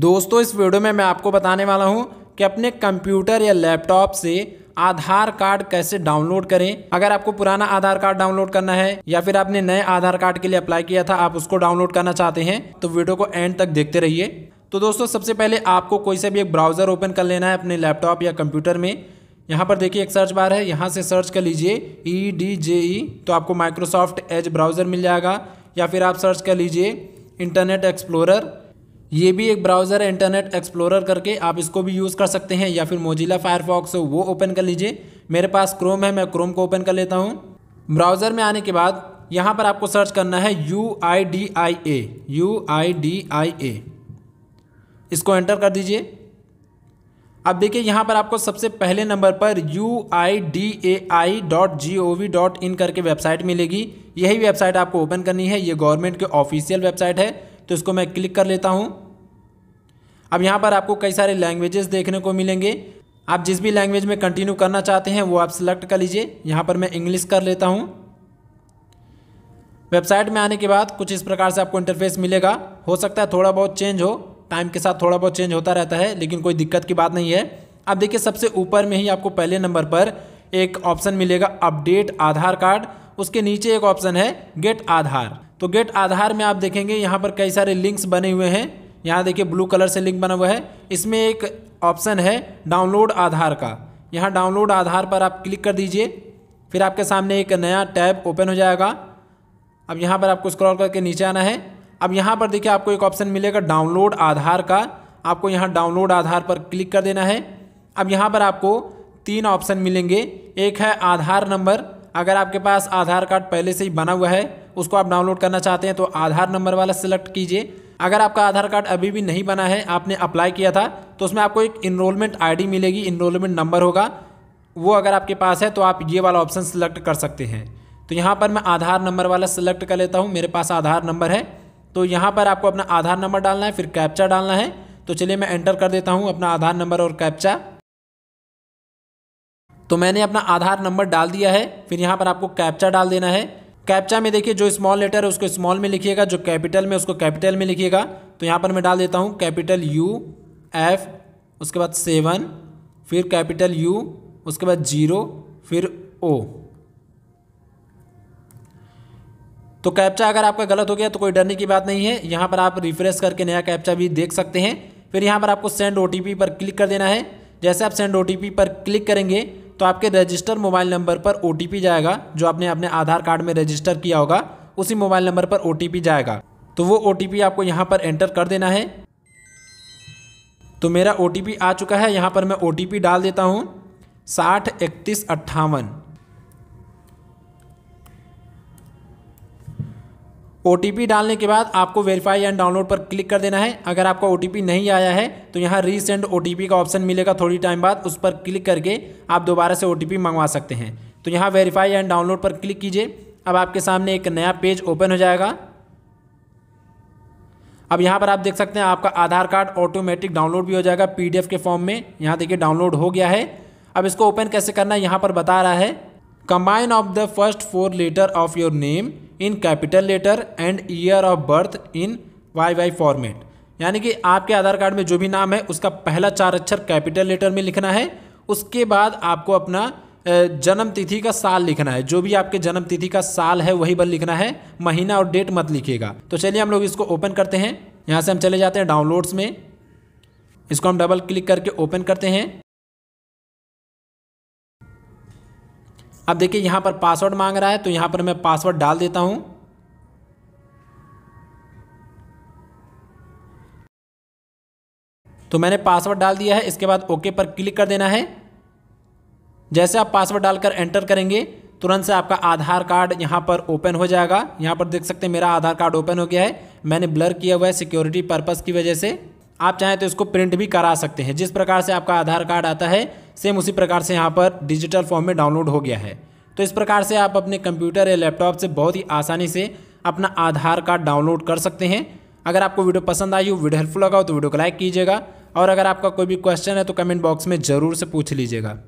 दोस्तों इस वीडियो में मैं आपको बताने वाला हूँ कि अपने कंप्यूटर या लैपटॉप से आधार कार्ड कैसे डाउनलोड करें अगर आपको पुराना आधार कार्ड डाउनलोड करना है या फिर आपने नए आधार कार्ड के लिए अप्लाई किया था आप उसको डाउनलोड करना चाहते हैं तो वीडियो को एंड तक देखते रहिए तो दोस्तों सबसे पहले आपको कोई सा भी एक ब्राउज़र ओपन कर लेना है अपने लैपटॉप या कंप्यूटर में यहाँ पर देखिए एक सर्च बार है यहाँ से सर्च कर लीजिए ई डी जे ई तो आपको माइक्रोसॉफ्ट एज ब्राउज़र मिल जाएगा या फिर आप सर्च कर लीजिए इंटरनेट एक्सप्लोरर ये भी एक ब्राउज़र है इंटरनेट एक्सप्लोरर करके आप इसको भी यूज़ कर सकते हैं या फिर मोजिला फायरफॉक्स वो ओपन कर लीजिए मेरे पास क्रोम है मैं क्रोम को ओपन कर लेता हूँ ब्राउज़र में आने के बाद यहाँ पर आपको सर्च करना है U I D A I U I D A I इसको एंटर कर दीजिए अब देखिए यहाँ पर आपको सबसे पहले नंबर पर U I D A I dot G O V dot in करके वेबसाइट मिलेगी यही वेबसाइट आपको ओपन करनी है ये गवर्नमेंट के ऑफिशियल वेबसाइट है तो इसको मैं क्लिक कर लेता हूँ अब यहाँ पर आपको कई सारे लैंग्वेजेस देखने को मिलेंगे आप जिस भी लैंग्वेज में कंटिन्यू करना चाहते हैं वो आप सिलेक्ट कर लीजिए यहाँ पर मैं इंग्लिश कर लेता हूँ वेबसाइट में आने के बाद कुछ इस प्रकार से आपको इंटरफेस मिलेगा हो सकता है थोड़ा बहुत चेंज हो टाइम के साथ थोड़ा बहुत चेंज होता रहता है लेकिन कोई दिक्कत की बात नहीं है अब देखिए सबसे ऊपर में ही आपको पहले नंबर पर एक ऑप्शन मिलेगा अपडेट आधार कार्ड उसके नीचे एक ऑप्शन है गेट आधार तो गेट आधार में आप देखेंगे यहाँ पर कई सारे लिंक्स बने हुए हैं यहाँ देखिए ब्लू कलर से लिंक बना हुआ है इसमें एक ऑप्शन है डाउनलोड आधार का यहाँ डाउनलोड आधार पर आप क्लिक कर दीजिए फिर आपके सामने एक नया टैब ओपन हो जाएगा अब यहाँ पर आपको स्क्रॉल करके नीचे आना है अब यहाँ पर देखिए आपको एक ऑप्शन मिलेगा डाउनलोड आधार का आपको यहाँ डाउनलोड आधार पर क्लिक कर देना है अब यहाँ पर आपको तीन ऑप्शन मिलेंगे एक है आधार नंबर अगर आपके पास आधार कार्ड पहले से ही बना हुआ है उसको आप डाउनलोड करना चाहते हैं तो आधार नंबर वाला सिलेक्ट कीजिए अगर आपका आधार कार्ड अभी भी नहीं बना है आपने अप्लाई किया था तो उसमें आपको एक इनरोलमेंट आईडी मिलेगी इनरोलमेंट नंबर होगा वो अगर आपके पास है तो आप ये वाला ऑप्शन सिलेक्ट कर सकते हैं तो यहाँ पर मैं आधार नंबर वाला सिलेक्ट कर लेता हूँ मेरे पास आधार नंबर है तो यहाँ पर आपको अपना आधार नंबर डालना है फिर कैप्चा डालना है तो चलिए मैं एंटर कर देता हूँ अपना आधार नंबर और कैप्चा तो मैंने अपना आधार नंबर डाल दिया है फिर यहाँ पर आपको कैप्चा डाल देना है कैप्चा में देखिए जो स्मॉल लेटर है उसको स्मॉल में लिखिएगा जो कैपिटल में उसको कैपिटल में लिखिएगा तो यहाँ पर मैं डाल देता हूँ कैपिटल यू एफ उसके बाद सेवन फिर कैपिटल यू उसके बाद जीरो फिर ओ तो कैप्चा अगर आपका गलत हो गया तो कोई डरने की बात नहीं है यहाँ पर आप रिफ्रेश करके नया कैप्चा भी देख सकते हैं फिर यहाँ पर आपको सेंड ओ पर क्लिक कर देना है जैसे आप सेंड ओ पर क्लिक करेंगे तो आपके रजिस्टर मोबाइल नंबर पर ओ जाएगा जो आपने अपने आधार कार्ड में रजिस्टर किया होगा उसी मोबाइल नंबर पर ओ जाएगा तो वो ओ आपको यहाँ पर एंटर कर देना है तो मेरा ओ आ चुका है यहाँ पर मैं ओ डाल देता हूँ साठ इकतीस अट्ठावन ओ डालने के बाद आपको वेरीफाई एंड डाउनलोड पर क्लिक कर देना है अगर आपका ओ नहीं आया है तो यहाँ रीसेंड ओ का ऑप्शन मिलेगा थोड़ी टाइम बाद उस पर क्लिक करके आप दोबारा से ओ मंगवा सकते हैं तो यहाँ वेरीफाई एंड डाउनलोड पर क्लिक कीजिए अब आपके सामने एक नया पेज ओपन हो जाएगा अब यहाँ पर आप देख सकते हैं आपका आधार कार्ड ऑटोमेटिक डाउनलोड भी हो जाएगा पी के फॉर्म में यहाँ देखिए डाउनलोड हो गया है अब इसको ओपन कैसे करना है यहाँ पर बता रहा है combine of the first four letter of your name in capital letter and year of birth in Y Y format यानी कि आपके आधार कार्ड में जो भी नाम है उसका पहला चार अक्षर कैपिटल लेटर में लिखना है उसके बाद आपको अपना जन्म तिथि का साल लिखना है जो भी आपके जन्म तिथि का साल है वही बल लिखना है महीना और डेट मत लिखिएगा तो चलिए हम लोग इसको ओपन करते हैं यहाँ से हम चले जाते हैं डाउनलोड्स में इसको हम डबल क्लिक करके ओपन करते हैं अब देखिए यहाँ पर पासवर्ड मांग रहा है तो यहाँ पर मैं पासवर्ड डाल देता हूँ तो मैंने पासवर्ड डाल दिया है इसके बाद ओके पर क्लिक कर देना है जैसे आप पासवर्ड डालकर एंटर करेंगे तुरंत से आपका आधार कार्ड यहाँ पर ओपन हो जाएगा यहाँ पर देख सकते हैं मेरा आधार कार्ड ओपन हो गया है मैंने ब्लर किया हुआ है सिक्योरिटी पर्पज़ की वजह से आप चाहें तो इसको प्रिंट भी करा सकते हैं जिस प्रकार से आपका आधार कार्ड आता है सेम उसी प्रकार से यहाँ पर डिजिटल फॉर्म में डाउनलोड हो गया है तो इस प्रकार से आप अपने कंप्यूटर या लैपटॉप से बहुत ही आसानी से अपना आधार कार्ड डाउनलोड कर सकते हैं अगर आपको वीडियो पसंद आई हो वीडियो हेल्पफुल लगा हो तो वीडियो को लाइक कीजिएगा और अगर आपका कोई भी क्वेश्चन है तो कमेंट बॉक्स में ज़रूर से पूछ लीजिएगा